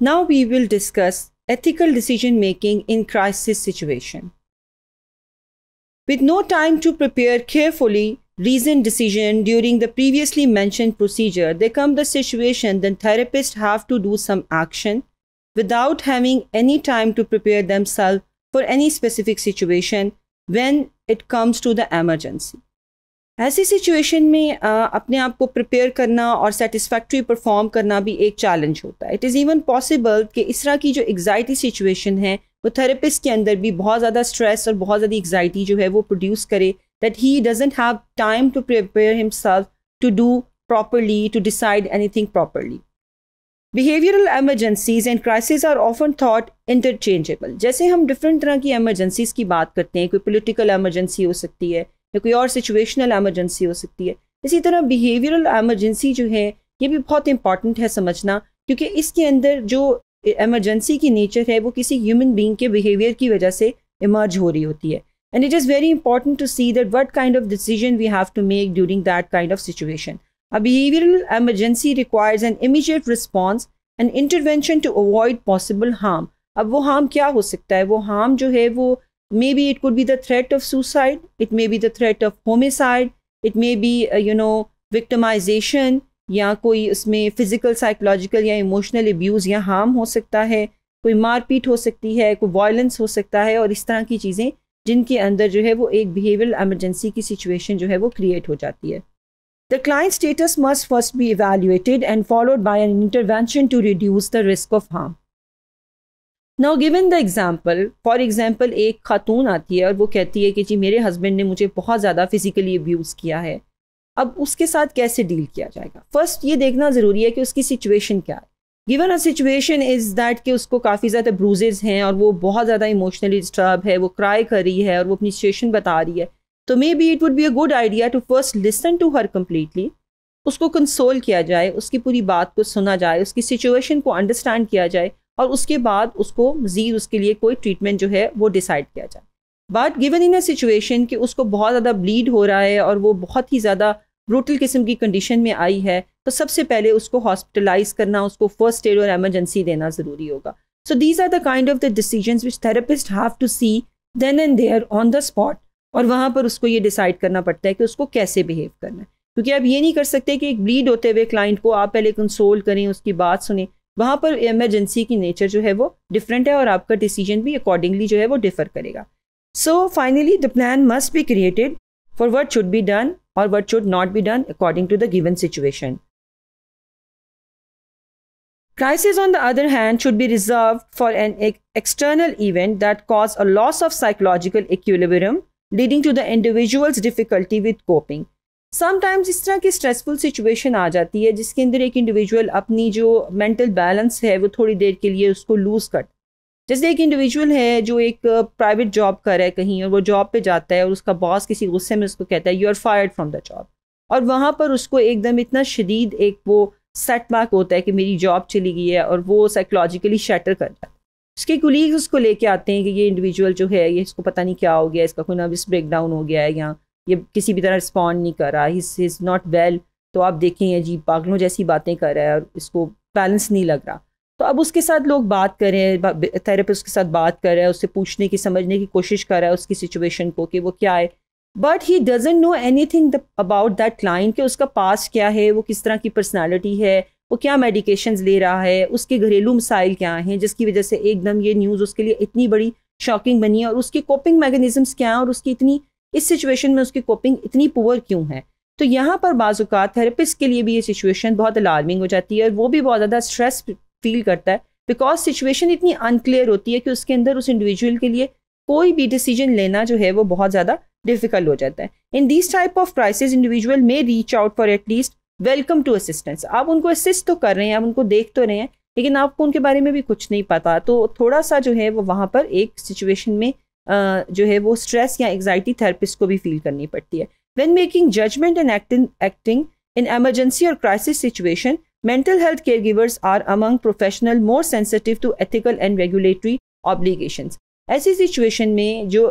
Now we will discuss ethical decision making in crisis situation. With no time to prepare carefully reasoned decision during the previously mentioned procedure, there comes the situation that therapists have to do some action without having any time to prepare themselves for any specific situation when it comes to the emergency. ऐसी situation में आ, अपने आप को prepare करना और satisfactory perform करना भी एक चैलेंज होता है इट इज़ इवन पॉसिबल कि इस तरह की जो एग्जाइटी सिचुएशन है वो थेरेपिस्ट के अंदर भी बहुत ज़्यादा स्ट्रेस और बहुत ज़्यादा एग्जाइटी जो है वो प्रोड्यूस करे that he doesn't have time to prepare himself to do properly to decide anything properly behavioural emergencies and crisis are often thought interchangeable जैसे हम डिफरेंट तरह की एमरजेंसीज की बात करते हैं कोई पोलिटिकल एमरजेंसी हो सकती है या कोई और सिचुएशनल एमरजेंसी हो सकती है इसी तरह बिहेवियरल एमरजेंसी जो है ये भी बहुत इंपॉर्टेंट है समझना क्योंकि इसके अंदर जो एमरजेंसी की नेचर है वो किसी ह्यूमन बींग के बिहेवियर की वजह से इमर्ज हो रही होती है and it is very important to see that what kind of decision we have to make during that kind of situation a behavioural emergency requires an immediate response and intervention to avoid possible harm अब वो harm क्या हो सकता है वो harm जो है वो Maybe it could be the threat of suicide, it may be the threat of homicide, it may be, uh, you know, victimization या कोई उसमें फिजिकल साइकोलॉजिकल या इमोशनल अब्यूज़ या हार्म हो सकता है कोई मारपीट हो सकती है कोई वायलेंस हो सकता है और इस तरह की चीज़ें जिनके अंदर जो है वो एक बिहेवियर एमरजेंसी की सिचुएशन जो है वो क्रिएट हो जाती है the client status must first be evaluated and followed by an intervention to reduce the risk of harm now given the example for example एक खातून आती है और वो कहती है कि जी मेरे हस्बैंड ने मुझे बहुत ज़्यादा फिजिकली अब्यूज़ किया है अब उसके साथ कैसे डील किया जाएगा फर्स्ट ये देखना ज़रूरी है कि उसकी सिचुएशन क्या है given a situation is that कि उसको काफ़ी ज़्यादा ब्रूजेज हैं और वो बहुत ज़्यादा इमोशनली डिस्टर्ब है वो क्राई कर रही है और वो अपनी सिचुएशन बता रही है तो maybe it would be a good idea to first listen to her completely उसको कंसोल किया जाए उसकी पूरी बात को सुना जाए उसकी सिचुएशन को अंडरस्टैंड किया जाए और उसके बाद उसको मज़ीद उसके लिए कोई ट्रीटमेंट जो है वो डिसाइड किया जाए but given in a situation कि उसको बहुत ज़्यादा ब्लीड हो रहा है और वो बहुत ही ज़्यादा ब्रूटल किस्म की कंडीशन में आई है तो सबसे पहले उसको हॉस्पिटलाइज करना उसको फर्स्ट एड और एमरजेंसी देना ज़रूरी होगा so these are the kind of the decision which therapist have to see then and there on the spot और वहाँ पर उसको ये डिसाइड करना पड़ता है कि उसको कैसे बिहेव करना है क्योंकि आप ये नहीं कर सकते कि एक ब्लीड होते हुए क्लाइंट को आप पहले कंसोल करें उसकी बात सुने वहाँ पर इमरजेंसी की नेचर जो है वो डिफरेंट है और आपका डिसीजन भी अकॉर्डिंगली जो है वो डिफर करेगा so finally the plan must be created for what should be done और what should not be done according to the given situation Crisis, on the other hand, should be reserved for an external event that causes a loss of psychological equilibrium, leading to the individual's difficulty with coping. Sometimes इस तरह की stressful situation आ जाती है जिसके अंदर एक individual अपनी जो मेंटल बैलेंस है वो थोड़ी देर के लिए उसको लूज़ कर जैसे एक इंडिविजुअल है जो एक प्राइवेट जॉब कर रहा है कहीं और वो जॉब पे जाता है और उसका बॉस किसी गुस्से में उसको कहता है you are fired from the job और वहाँ पर उसको एकदम इतना शदीद एक वो सेटबैक होता है कि मेरी जॉब चली गई है और वो साइकोलॉजिकली शटर कर जाता है उसके कुलीग्स उसको लेके आते हैं कि ये इंडिविजुअल जो है ये इसको पता नहीं क्या हो गया इसका कोई ब्रेक ब्रेकडाउन हो गया है या ये किसी भी तरह रिस्पॉन्ड नहीं कर रहा हिस इज नॉट वेल तो आप देखें अजीब पागलों जैसी बातें कर रहा है और इसको बैलेंस नहीं लग रहा तो अब उसके साथ लोग बात कर रहे हैं थेरेपिस्ट के साथ बात कर रहा है उससे पूछने की समझने की कोशिश कर रहा है उसकी सिचुएशन को कि वो क्या है but he doesn't know anything about that client कि उसका पास क्या है वो किस तरह की पर्सनैलिटी है वो क्या मेडिकेशन ले रहा है उसके घरेलू मसाइल क्या हैं जिसकी वजह से एकदम ये न्यूज़ उसके लिए इतनी बड़ी शॉकिंग बनी है और उसके कोपिंग मैकेनिज़म्स क्या हैं और उसकी इतनी इस सिचुएशन में उसकी कोपिंग इतनी पुअर क्यों है तो यहाँ पर बाज़ात थेरेपिस्ट के लिए भी ये सिचुएशन बहुत अलार्मिंग हो जाती है और वो भी बहुत ज़्यादा स्ट्रेस फील करता है बिकॉज सिचुएशन इतनी अनक्लियर होती है कि उसके अंदर उस इंडिविजुअल के लिए कोई भी डिसीजन लेना जो है वो बहुत ज़्यादा डिफिकल्ट हो जाता है in this type of crisis individual में reach out for at least welcome to assistance आप उनको असिस्ट तो कर रहे हैं आप उनको देख तो रहे हैं लेकिन आपको उनके बारे में भी कुछ नहीं पता तो थोड़ा सा जो है वो वहाँ पर एक सिचुएशन में जो है वो स्ट्रेस या एग्जाइटी थेरेपिस्ट को भी फील करनी पड़ती है when making judgement and acting acting in emergency और crisis situation health care givers are among professional more sensitive to ethical and regulatory obligations ऐसी सिचुएशन में जो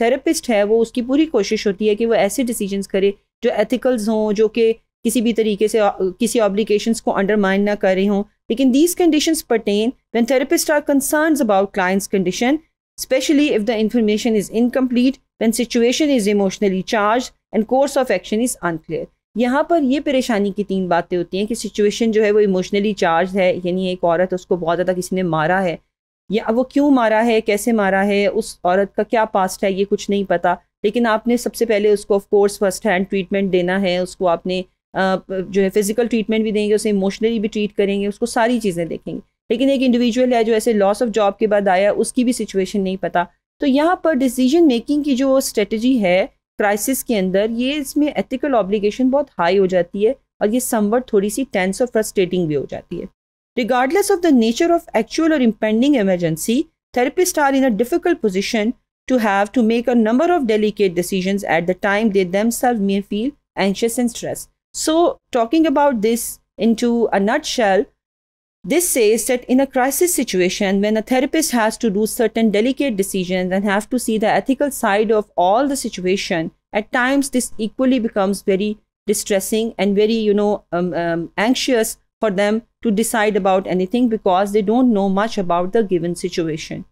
थेरेपिस्ट uh, है वो उसकी पूरी कोशिश होती है कि वो ऐसे डिसीजंस करे जो एथिकल्स हों जो कि किसी भी तरीके से किसी ऑब्लिगेशंस को अंडरमाइन ना करें हों लेकिन these conditions pertain when therapist are concerns about clients condition especially if the information is incomplete when situation is emotionally charged and course of action is unclear यहाँ पर ये परेशानी की तीन बातें होती हैं कि सिचुएशन जो है वो इमोशनली चार्ज है यानी एक औरत उसको बहुत ज़्यादा किसी ने मारा है या वो क्यों मारा है कैसे मारा है उस औरत का क्या पास्ट है ये कुछ नहीं पता लेकिन आपने सबसे पहले उसको of course first hand treatment देना है उसको आपने जो है फिज़िकल ट्रीटमेंट भी देंगे उसे इमोशनली भी ट्रीट करेंगे उसको सारी चीज़ें देखेंगे लेकिन एक इंडिविजुअल है जो ऐसे लॉस ऑफ जॉब के बाद आया उसकी भी सिचुएशन नहीं पता तो यहाँ पर डिसीजन मेकिंग की जो स्ट्रेटजी है क्राइसिस के अंदर ये इसमें एथिकल ऑब्लिगेशन बहुत हाई हो जाती है और ये समवट थोड़ी सी टेंस और फ्रस्ट्रेटिंग भी हो जाती है regardless of the nature of actual और impending emergency therapist are in a difficult position to have to make a number of delicate decision at the time they themselves may feel anxious and stress so talking about this in to a nutshell This says that in a crisis situation, when a therapist has to do certain delicate decisions and have to see the ethical side of all the situation, at times this equally becomes very distressing and very, you know, um, um, anxious for them to decide about anything because they don't know much about the given situation.